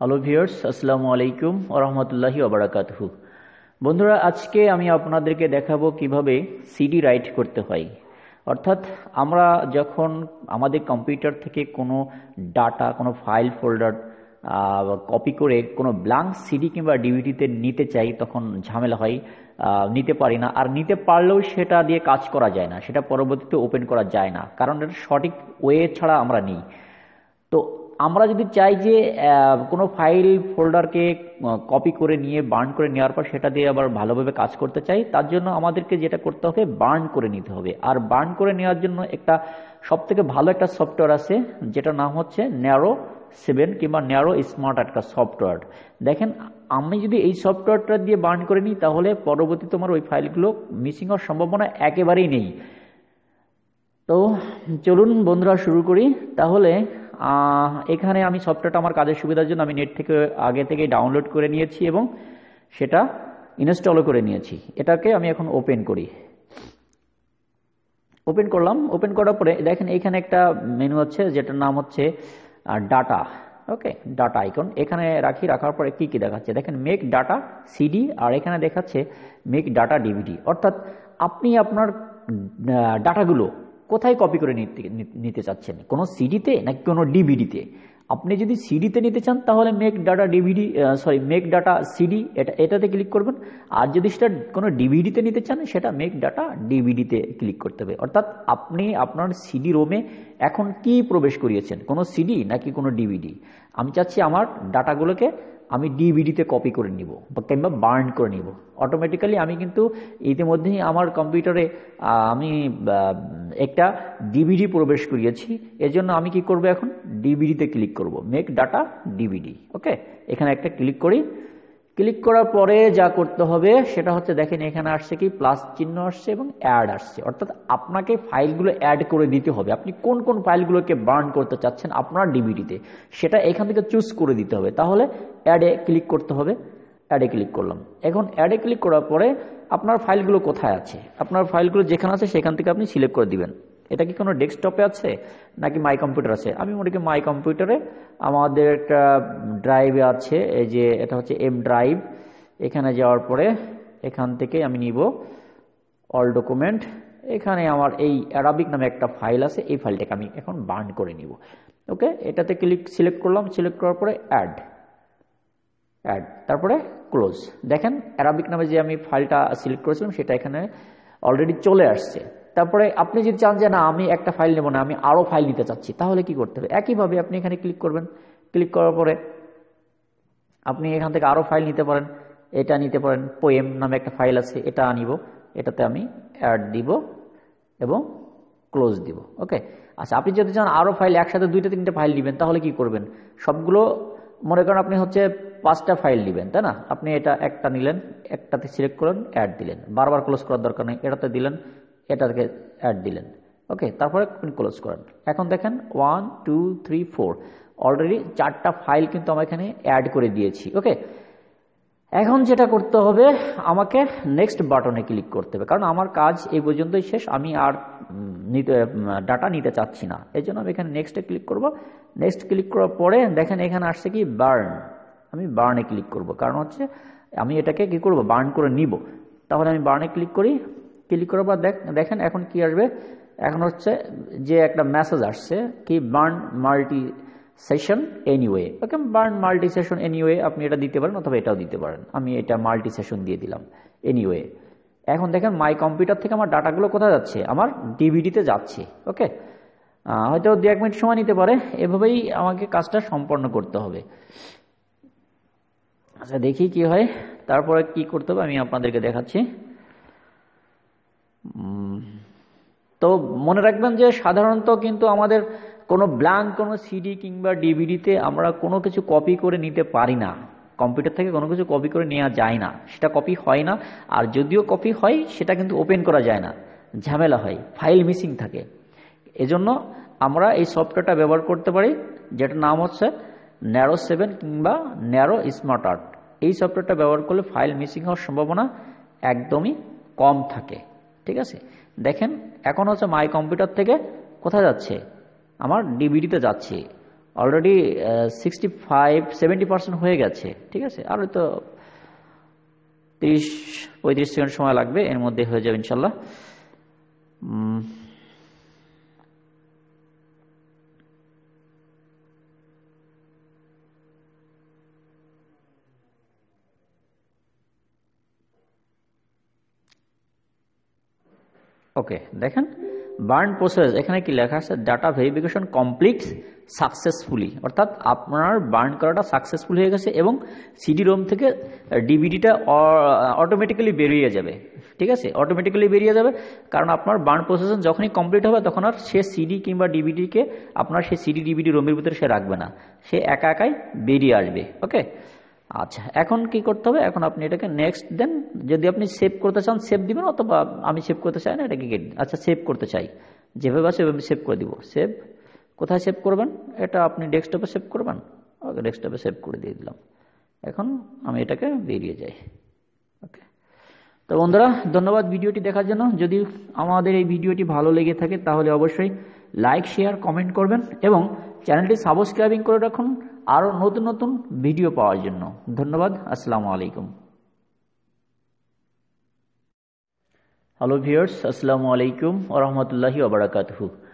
hello viewers আসসালামু আলাইকুম ওরহমতুল্লাহি ওবরাকাত বন্ধুরা আজকে আমি আপনাদেরকে দেখাবো কিভাবে সিডি রাইট করতে হয় অর্থাৎ আমরা যখন আমাদের কম্পিউটার থেকে কোনো ডাটা কোনো ফাইল ফোল্ডার কপি করে কোনো ব্ল্যাঙ্ক সিডি কিংবা ডিভিডিতে নিতে চাই তখন ঝামেলা হয় নিতে পারি না আর নিতে পারলেও সেটা দিয়ে কাজ করা যায় না সেটা পরবর্তীতে ওপেন করা যায় না কারণ এটা সঠিক ওয়ে ছাড়া আমরা নিই তো আমরা যদি চাই যে কোনো ফাইল ফোল্ডারকে কপি করে নিয়ে বার্ন করে নেওয়ার পর সেটা দিয়ে আবার ভালোভাবে কাজ করতে চাই তার জন্য আমাদেরকে যেটা করতে হবে বার্ন করে নিতে হবে আর বার্ন করে নেওয়ার জন্য একটা সবথেকে ভালো একটা সফটওয়্যার আছে যেটা নাম হচ্ছে ন্যারো সেভেন কিংবা ন্যারো স্মার্ট একটা সফটওয়্যার দেখেন আমি যদি এই সফটওয়্যারটা দিয়ে বার্ন করে নিই তাহলে পরবর্তী তোমার ওই ফাইলগুলো মিসিং হওয়ার সম্ভাবনা একেবারেই নেই তো চলুন বন্ধুরা শুরু করি তাহলে এখানে আমি সফটওয়্যারটা আমার কাজের সুবিধার জন্য আমি নেট থেকে আগে থেকে ডাউনলোড করে নিয়েছি এবং সেটা ইনস্টলও করে নিয়েছি এটাকে আমি এখন ওপেন করি ওপেন করলাম ওপেন করার পরে দেখেন এখানে একটা মেনু আছে যেটার নাম হচ্ছে ডাটা ওকে ডাটা আইকন এখানে রাখি রাখার পরে কি কি দেখাচ্ছে দেখেন মেক ডাটা সিডি আর এখানে দেখাচ্ছে মেক ডাটা ডিভিডি অর্থাৎ আপনি আপনার ডাটাগুলো কোথায় কপি করে নিতে নিতে চাচ্ছেন কোনো সিডিতে নাকি কোনো ডিভিডিতে আপনি যদি সিডিতে নিতে চান তাহলে make data DVD sorry make data CD এটা এটাতে ক্লিক করবেন আর যদি সেটা কোনো ডিভিডিতে নিতে চান সেটা মেক ডাটা ডিভিডিতে ক্লিক করতে হবে অর্থাৎ আপনি আপনার সিডি রোমে এখন কি প্রবেশ করিয়েছেন কোনো সিডি নাকি কোনো ডিভিডি আমি চাচ্ছি আমার ডাটাগুলোকে আমি ডিভিডিতে কপি করে নিব বা কিংবা বার্ন করে নিব অটোমেটিক্যালি আমি কিন্তু ইতিমধ্যেই আমার কম্পিউটারে আমি একটা ডিভিডি প্রবেশ করিয়েছি এজন্য আমি কি করব এখন ডিভিডিতে ক্লিক করব মেক ডাটা ডিভিডি ওকে এখানে একটা ক্লিক করি ক্লিক করার পরে যা করতে হবে সেটা হচ্ছে দেখেন এখানে আসছে কি প্লাস চিহ্ন আসছে এবং অ্যাড আসছে অর্থাৎ আপনাকে ফাইলগুলো অ্যাড করে দিতে হবে আপনি কোন কোন ফাইলগুলোকে বার্ন করতে চাচ্ছেন আপনার ডিবিডিতে সেটা এখান থেকে চুজ করে দিতে হবে তাহলে অ্যাডে ক্লিক করতে হবে অ্যাডে ক্লিক করলাম এখন অ্যাডে ক্লিক করার পরে আপনার ফাইলগুলো কোথায় আছে আপনার ফাইলগুলো যেখানে আছে সেখান থেকে আপনি সিলেক্ট করে দিবেন এটা কি কোনো ডেস্কটপে আছে নাকি মাই কম্পিউটার আছে আমি মনে করি মাই কম্পিউটারে আমাদের একটা ড্রাইভে আছে এই যে এটা হচ্ছে এম ড্রাইভ এখানে যাওয়ার পরে এখান থেকে আমি নিব অল ডকুমেন্ট এখানে আমার এই অ্যারাবিক নামে একটা ফাইল আছে এই ফাইলটাকে আমি এখন বার্ন করে নিব ওকে এটাতে ক্লিক সিলেক্ট করলাম সিলেক্ট করার পরে অ্যাড অ্যাড তারপরে ক্লোজ দেখেন অ্যারাবিক নামে যে আমি ফাইলটা সিলেক্ট করেছিলাম সেটা এখানে অলরেডি চলে আসছে তারপরে আপনি যদি চান যে না আমি একটা ফাইল নেব না আমি আরও ফাইল নিতে চাচ্ছি তাহলে কি করতে হবে একইভাবে আপনি এখানে ক্লিক করবেন ক্লিক করার পরে আপনি এখান থেকে আরও ফাইল নিতে পারেন এটা নিতে পারেন পোয়েম নামে একটা ফাইল আছে এটা আনিব এটাতে আমি অ্যাড দিব এবং ক্লোজ দিব ওকে আচ্ছা আপনি যদি চান আরও ফাইল একসাথে দুইটা তিনটা ফাইল নেবেন তাহলে কি করবেন সবগুলো মনে করেন আপনি হচ্ছে পাঁচটা ফাইল নেবেন তাই না আপনি এটা একটা নিলেন একটাতে সিলেক্ট করেন অ্যাড দিলেন বারবার ক্লোজ করার দরকার নেই এটাতে দিলেন এটাকে অ্যাড দিলেন ওকে তারপরে ক্লোজ করেন এখন দেখেন one two three four already চারটা ফাইল কিন্তু আমার এখানে অ্যাড করে দিয়েছি ওকে এখন যেটা করতে হবে আমাকে নেক্সট বাটনে ক্লিক করতে হবে কারণ আমার কাজ এই পর্যন্তই শেষ আমি আর নিতে ডাটা নিতে চাচ্ছি না এই জন্য আমি এখানে নেক্সটে ক্লিক করব নেক্সট ক্লিক করার পরে দেখেন এখানে আসছে কি বার্ন আমি বার্নে ক্লিক করব কারণ হচ্ছে আমি এটাকে কি করব বার্ন করে নিব তাহলে আমি বার্নে ক্লিক করি ক্লিক করার পর দেখেন এখন কি আসবে এখন হচ্ছে যে একটা মেসেজ আসছে কি burn multi session anyway okay burn multi session anyway আপনি এটা দিতে পারেন অথবা এটাও দিতে পারেন আমি এটা মাল্টি সেশন দিয়ে দিলাম এনিওয়ে এখন দেখেন মাই কম্পিউটার থেকে আমার ডাটাগুলো কোথায় যাচ্ছে আমার ডিভিডিতে যাচ্ছে ওকে হয়তো দু এক মিনিট সময় নিতে পারে এভাবেই আমাকে কাজটা সম্পন্ন করতে হবে আচ্ছা দেখি কি হয় তারপরে কি করতে হবে আমি আপনাদেরকে দেখাচ্ছি তো মনে রাখবেন যে সাধারণত কিন্তু আমাদের কোনো ব্ল্যাঙ্ক কোনো সিডি কিংবা ডিভিডিতে আমরা কোনো কিছু কপি করে নিতে পারি না কম্পিউটার থেকে কোনো কিছু কপি করে নেওয়া যায় না সেটা কপি হয় না আর যদিও কপি হয় সেটা কিন্তু ওপেন করা যায় না ঝামেলা হয় ফাইল মিসিং থাকে এজন্য আমরা এই সফটওয়্যারটা ব্যবহার করতে পারি যেটার নাম হচ্ছে ন্যারো সেভেন কিংবা ন্যারো স্মার্ট আর্ট এই সফটওয়্যারটা ব্যবহার করলে ফাইল মিসিং হওয়ার সম্ভাবনা একদমই কম থাকে ঠিক আছে দেখেন এখন হচ্ছে মাই কম্পিউটার থেকে কোথায় যাচ্ছে আমার ডিবিডিতে যাচ্ছে already sixty five seventy percent হয়ে গেছে ঠিক আছে আর তো তিরিশ পঁয়ত্রিশ সেকেন্ড সময় লাগবে এর মধ্যে হয়ে যাবে ইনশাল্লাহ ওকে দেখেন বার্ন প্রসেস এখানে কি লেখা আছে ডাটা ভেরিফিকেশন কমপ্লিট সাকসেসফুলি অর্থাৎ আপনার বার্ন করাটা সাকসেসফুল হয়ে গেছে এবং সিডি রোম থেকে ডিভিডিটা অটোমেটিক্যালি বেরিয়ে যাবে ঠিক আছে অটোমেটিক্যালি বেরিয়ে যাবে কারণ আপনার বার্ন প্রসেস যখনই কমপ্লিট হবে তখন আর সে সিডি কিংবা ডিভিডিকে আপনার সে সিডি ডিভিডি রোমের ভিতরে সে রাখবে না সে একা একাই বেরিয়ে আসবে ওকে আচ্ছা এখন কি করতে হবে এখন আপনি এটাকে নেক্সট দেন যদি আপনি সেভ করতে চান সেভ দিবেন অথবা আমি সেভ করতে চাই না এটাকে গেট আচ্ছা সেভ করতে চাই যেভাবে আছে সেভাবে সেভ করে দিব সেভ কোথায় সেভ করবেন এটা আপনি ডেস্কটপে সেভ করবেন ওকে ডেস্কটপে সেভ করে দিয়ে দিলাম এখন আমি এটাকে বেরিয়ে যাই ওকে তো বন্ধুরা ধন্যবাদ ভিডিওটি দেখার জন্য যদি আমাদের এই ভিডিওটি ভালো লেগে থাকে তাহলে অবশ্যই লাইক শেয়ার কমেন্ট করবেন এবং চ্যানেলটি সাবস্ক্রাইবিং করে রাখুন আরও নতুন নতুন ভিডিও পাওয়ার জন্য ধন্যবাদ আসসালামু আলাইকুম হ্যালো ভিউয়ার্স আসসালামু আলাইকুম ওরহমতুল্লাহি ওবরাকাতহু